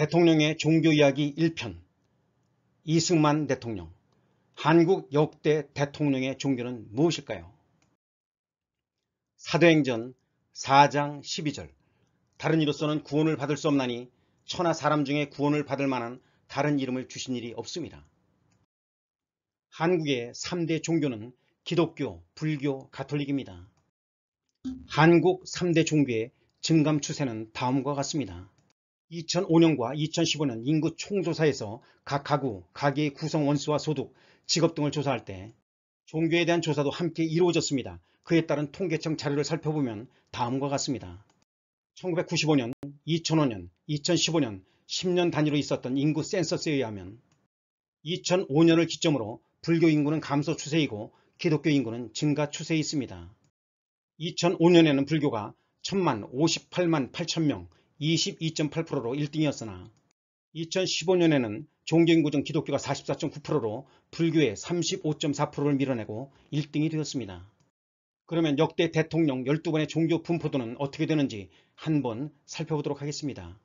대통령의 종교 이야기 1편 이승만 대통령 한국 역대 대통령의 종교는 무엇일까요? 사도행전 4장 12절 다른 이로서는 구원을 받을 수 없나니 천하 사람 중에 구원을 받을 만한 다른 이름을 주신 일이 없습니다. 한국의 3대 종교는 기독교, 불교, 가톨릭입니다. 한국 3대 종교의 증감 추세는 다음과 같습니다. 2005년과 2015년 인구 총조사에서 각 가구, 가계의 구성 원수와 소득, 직업 등을 조사할 때 종교에 대한 조사도 함께 이루어졌습니다. 그에 따른 통계청 자료를 살펴보면 다음과 같습니다. 1995년, 2005년, 2015년 10년 단위로 있었던 인구 센서스에 의하면 2005년을 기점으로 불교 인구는 감소 추세이고 기독교 인구는 증가 추세에 있습니다. 2005년에는 불교가 1 0만 58만 8천명, 22.8%로 1등이었으나 2015년에는 종교인구중 기독교가 44.9%로 불교의 35.4%를 밀어내고 1등이 되었습니다. 그러면 역대 대통령 12번의 종교 분포도는 어떻게 되는지 한번 살펴보도록 하겠습니다.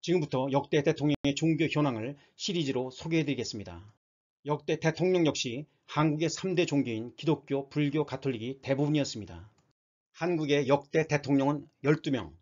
지금부터 역대 대통령의 종교 현황을 시리즈로 소개해드리겠습니다. 역대 대통령 역시 한국의 3대 종교인 기독교, 불교, 가톨릭이 대부분이었습니다. 한국의 역대 대통령은 12명,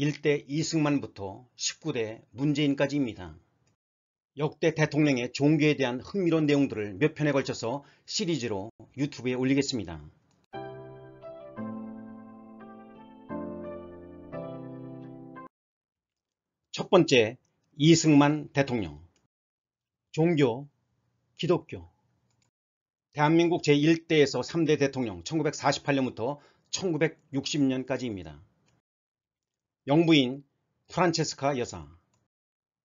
1대 이승만부터 19대 문재인까지입니다. 역대 대통령의 종교에 대한 흥미로운 내용들을 몇 편에 걸쳐서 시리즈로 유튜브에 올리겠습니다. 첫 번째, 이승만 대통령 종교, 기독교 대한민국 제1대에서 3대 대통령 1948년부터 1960년까지입니다. 영부인 프란체스카 여사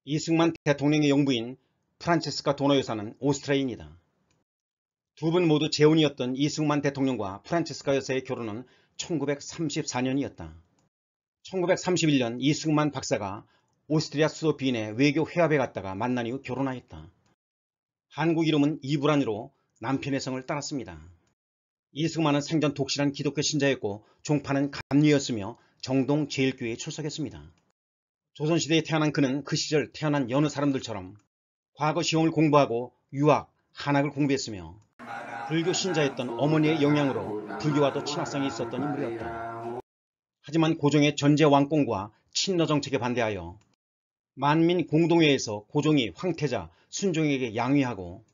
이승만 대통령의 영부인 프란체스카 도너 여사는 오스트레이인이다. 두 분 모두 재혼이었던 이승만 대통령과 프란체스카 여사의 결혼은 1934년이었다. 1931년 이승만 박사가 오스트리아 수도 비인의 외교 회합에 갔다가 만난 이후 결혼하였다. 한국 이름은 이브란으로 남편의 성을 따랐습니다. 이승만은 생전 독실한 기독교 신자였고 종파는 감리였으며 정동제일교회에 출석했습니다. 조선시대에 태어난 그는 그 시절 태어난 여느 사람들처럼 과거 시험을 공부하고 유학, 한학을 공부했으며 불교 신자였던 어머니의 영향으로 불교와도 친화성이 있었던 인물이었다. 하지만 고종의 전제왕권과 친러 정책에 반대하여 만민 공동회에서 고종이 황태자, 순종에게 양위하고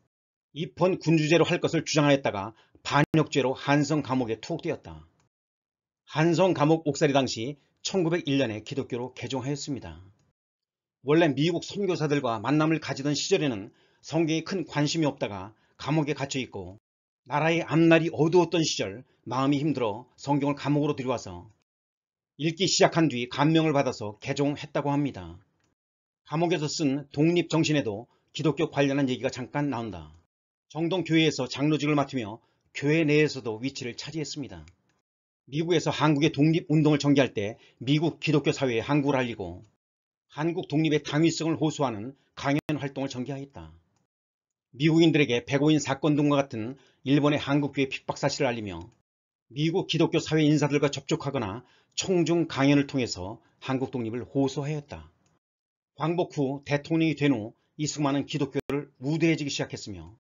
입헌 군주제로 할 것을 주장하였다가 반역죄로 한성 감옥에 투옥되었다. 한성 감옥 옥살이 당시 1901년에 기독교로 개종하였습니다. 원래 미국 선교사들과 만남을 가지던 시절에는 성경에 큰 관심이 없다가 감옥에 갇혀 있고 나라의 앞날이 어두웠던 시절 마음이 힘들어 성경을 감옥으로 들여와서 읽기 시작한 뒤 감명을 받아서 개종했다고 합니다. 감옥에서 쓴 독립정신에도 기독교 관련한 얘기가 잠깐 나온다. 정동교회에서 장로직을 맡으며 교회 내에서도 위치를 차지했습니다. 미국에서 한국의 독립운동을 전개할 때 미국 기독교 사회에 한국을 알리고 한국 독립의 당위성을 호소하는 강연 활동을 전개하였다. 미국인들에게 백오인 사건 등과 같은 일본의 한국교회 핍박 사실을 알리며 미국 기독교 사회 인사들과 접촉하거나 총중 강연을 통해서 한국 독립을 호소하였다. 광복 후 대통령이 된 후이수만은 기독교를 우대해지기 시작했으며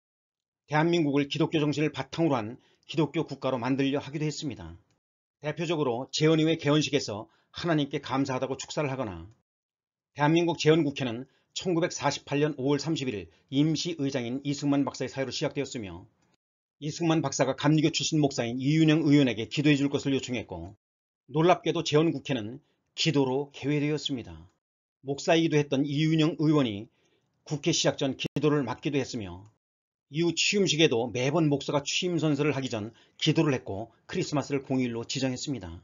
대한민국을 기독교 정신을 바탕으로 한 기독교 국가로 만들려 하기도 했습니다. 대표적으로 재헌의회 개헌식에서 하나님께 감사하다고 축사를 하거나 대한민국 재헌국회는 1948년 5월 31일 임시의장인 이승만 박사의 사유로 시작되었으며 이승만 박사가 감리교 출신 목사인 이윤영 의원에게 기도해 줄 것을 요청했고 놀랍게도 재헌국회는 기도로 개회되었습니다. 목사이기도 했던 이윤영 의원이 국회 시작 전 기도를 맡기도 했으며 이후 취임식에도 매번 목사가 취임 선서를 하기 전 기도를 했고 크리스마스를 공휴일로 지정했습니다.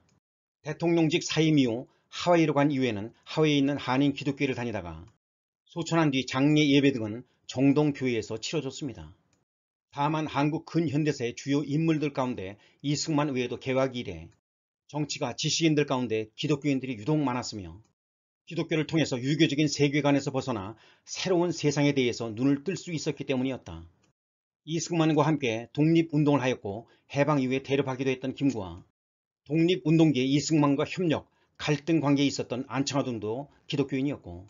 대통령직 사임 이후 하와이로 간 이후에는 하와이에 있는 한인 기독교를 다니다가 소천한 뒤 장례 예배 등은 정동교회에서 치러졌습니다. 다만 한국 근현대사의 주요 인물들 가운데 이승만 외에도 개화기 이래 정치가 지식인들 가운데 기독교인들이 유독 많았으며 기독교를 통해서 유교적인 세계관에서 벗어나 새로운 세상에 대해서 눈을 뜰 수 있었기 때문이었다. 이승만과 함께 독립운동을 하였고 해방 이후에 대립하기도 했던 김구와 독립운동기에 이승만과 협력, 갈등 관계에 있었던 안창하 등도 기독교인이었고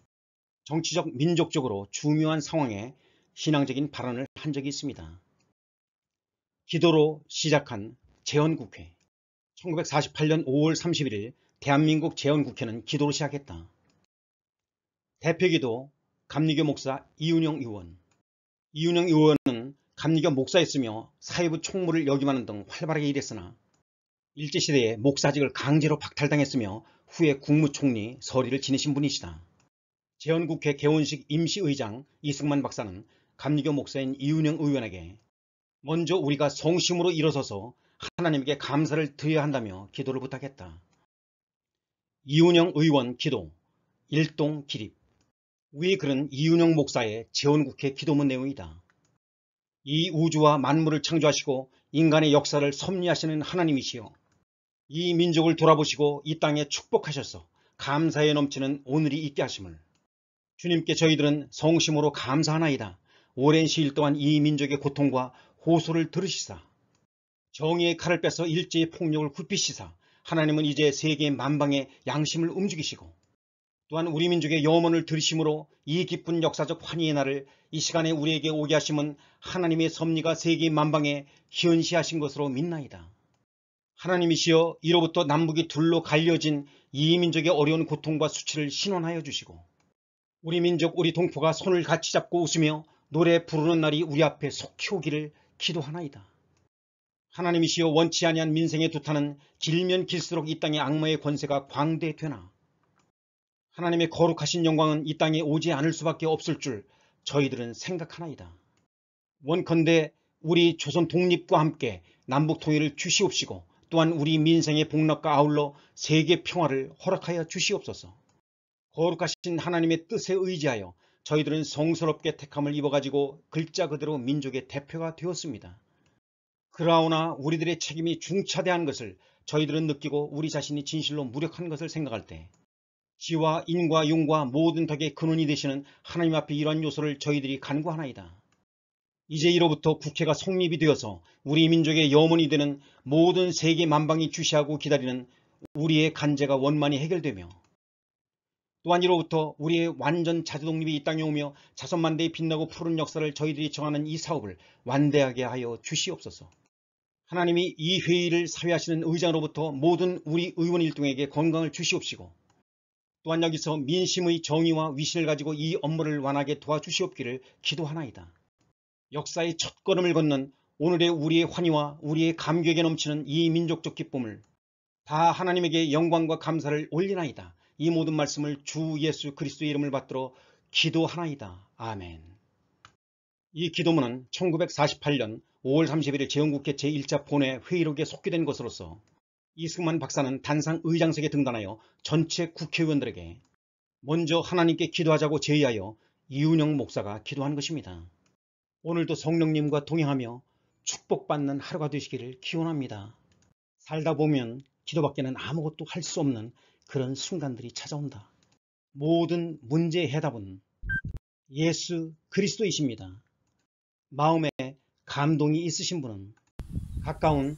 정치적, 민족적으로 중요한 상황에 신앙적인 발언을 한 적이 있습니다. 기도로 시작한 재헌국회 1948년 5월 31일 대한민국 재헌국회는 기도로 시작했다. 대표기도 감리교 목사 이윤영 의원 이윤영 의원은 감리교 목사였으며 사회부 총무를 역임하는 등 활발하게 일했으나 일제시대에 목사직을 강제로 박탈당했으며 후에 국무총리 서리를 지내신 분이시다. 재헌국회 개원식 임시의장 이승만 박사는 감리교 목사인 이윤영 의원에게 먼저 우리가 성심으로 일어서서 하나님께 감사를 드려야 한다며 기도를 부탁했다. 이윤영 의원 기도 일동 기립 위 글은 이윤영 목사의 재원국회 기도문 내용이다. 이 우주와 만물을 창조하시고 인간의 역사를 섭리하시는 하나님이시요 이 민족을 돌아보시고 이 땅에 축복하셔서 감사에 넘치는 오늘이 있게 하심을 주님께 저희들은 성심으로 감사하나이다. 오랜 시일 동안 이 민족의 고통과 호소를 들으시사 정의의 칼을 빼서 일제의 폭력을 굽히시사 하나님은 이제 세계 만방에 양심을 움직이시고 또한 우리 민족의 영원을 들이심으로 이 기쁜 역사적 환희의 날을 이 시간에 우리에게 오게 하심은 하나님의 섭리가 세계 만방에 현시하신 것으로 믿나이다. 하나님이시여 이로부터 남북이 둘로 갈려진 이 민족의 어려운 고통과 수치를 신원하여 주시고 우리 민족 우리 동포가 손을 같이 잡고 웃으며 노래 부르는 날이 우리 앞에 속히 오기를 기도하나이다. 하나님이시여 원치 아니한 민생의 두타는 길면 길수록 이 땅의 악마의 권세가 광대되나 하나님의 거룩하신 영광은 이 땅에 오지 않을 수밖에 없을 줄 저희들은 생각하나이다. 원컨대 우리 조선 독립과 함께 남북 통일을 주시옵시고 또한 우리 민생의 복락과 아울러 세계 평화를 허락하여 주시옵소서. 거룩하신 하나님의 뜻에 의지하여 저희들은 성스럽게 택함을 입어가지고 글자 그대로 민족의 대표가 되었습니다. 그러하오나 우리들의 책임이 중차대한 것을 저희들은 느끼고 우리 자신이 진실로 무력한 것을 생각할 때 지와 인과 용과 모든 덕의 근원이 되시는 하나님 앞에 이러한 요소를 저희들이 간구하나이다. 이제 이로부터 국회가 성립이 되어서 우리 민족의 염원이 되는 모든 세계 만방이 주시하고 기다리는 우리의 간제가 원만히 해결되며 또한 이로부터 우리의 완전 자주독립이 이 땅에 오며 자선만대의 빛나고 푸른 역사를 저희들이 정하는 이 사업을 완대하게 하여 주시옵소서. 하나님이 이 회의를 사회하시는 의장으로부터 모든 우리 의원 일동에게 건강을 주시옵시고 또한 여기서 민심의 정의와 위신을 가지고 이 업무를 완하게 도와주시옵기를 기도하나이다. 역사의 첫 걸음을 걷는 오늘의 우리의 환희와 우리의 감격에 넘치는 이 민족적 기쁨을 다 하나님에게 영광과 감사를 올리나이다. 이 모든 말씀을 주 예수 그리스도의 이름을 받들어 기도하나이다. 아멘. 이 기도문은 1948년 5월 31일 제헌국회 제1차 본회 회의록에 속기된 것으로서 이승만 박사는 단상 의장석에 등단하여 전체 국회의원들에게 먼저 하나님께 기도하자고 제의하여 이윤영 목사가 기도한 것입니다. 오늘도 성령님과 동행하며 축복받는 하루가 되시기를 기원합니다. 살다 보면 기도밖에는 아무것도 할 수 없는 그런 순간들이 찾아온다. 모든 문제의 해답은 예수 그리스도이십니다. 마음에 감동이 있으신 분은 가까운